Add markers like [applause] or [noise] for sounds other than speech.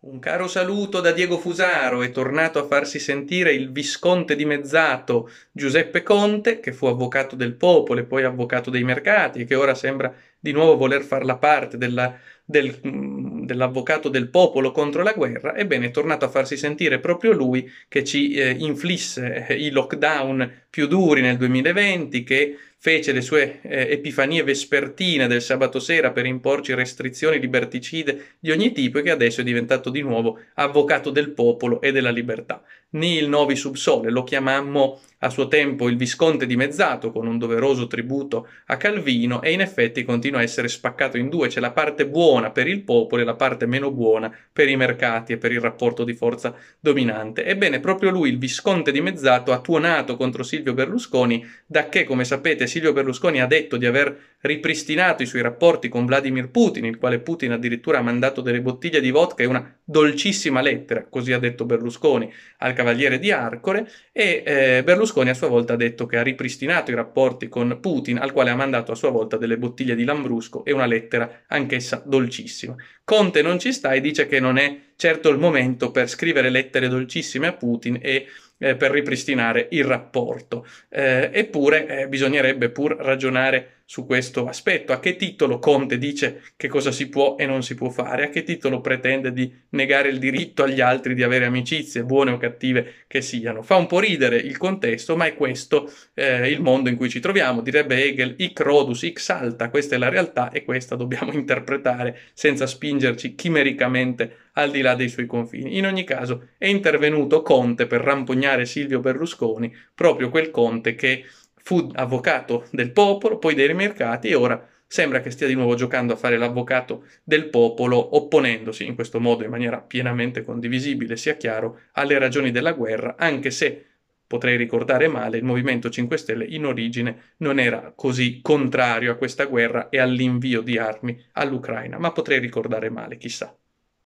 Un caro saluto da Diego Fusaro, è tornato a farsi sentire il visconte dimezzato Giuseppe Conte, che fu avvocato del popolo e poi avvocato dei mercati e che ora sembra di nuovo voler far la parte della, del, mm, dell'avvocato del popolo contro la guerra, ebbene è tornato a farsi sentire proprio lui che ci eh, inflisse eh, i lockdown più duri nel 2020, che fece le sue eh, epifanie vespertine del sabato sera per imporci restrizioni liberticide di ogni tipo e che adesso è diventato di nuovo avvocato del popolo e della libertà né il Novi Subsole, Lo chiamammo a suo tempo il Visconte di Mezzato con un doveroso tributo a Calvino e in effetti continua a essere spaccato in due. C'è la parte buona per il popolo e la parte meno buona per i mercati e per il rapporto di forza dominante. Ebbene, proprio lui, il Visconte di Mezzato, ha tuonato contro Silvio Berlusconi, da che, come sapete, Silvio Berlusconi ha detto di aver ripristinato i suoi rapporti con Vladimir Putin, il quale Putin addirittura ha mandato delle bottiglie di vodka e una dolcissima lettera, così ha detto Berlusconi, al cavaliere di Arcore e eh, Berlusconi a sua volta ha detto che ha ripristinato i rapporti con Putin al quale ha mandato a sua volta delle bottiglie di Lambrusco e una lettera anch'essa dolcissima. Conte non ci sta e dice che non è certo il momento per scrivere lettere dolcissime a Putin e eh, per ripristinare il rapporto. Eh, eppure eh, bisognerebbe pur ragionare su questo aspetto. A che titolo Conte dice che cosa si può e non si può fare? A che titolo pretende di negare il diritto agli altri di avere amicizie, buone o cattive che siano? Fa un po' ridere il contesto, ma è questo eh, il mondo in cui ci troviamo. Direbbe Hegel, hic rodus, hic salta, questa è la realtà e questa dobbiamo [laughs] interpretare senza spingerci chimericamente al di là dei suoi confini. In ogni caso è intervenuto Conte per rampognare Silvio Berlusconi, proprio quel Conte che fu avvocato del popolo, poi dei mercati e ora sembra che stia di nuovo giocando a fare l'avvocato del popolo, opponendosi in questo modo in maniera pienamente condivisibile, sia chiaro, alle ragioni della guerra, anche se potrei ricordare male, il Movimento 5 Stelle in origine non era così contrario a questa guerra e all'invio di armi all'Ucraina, ma potrei ricordare male, chissà.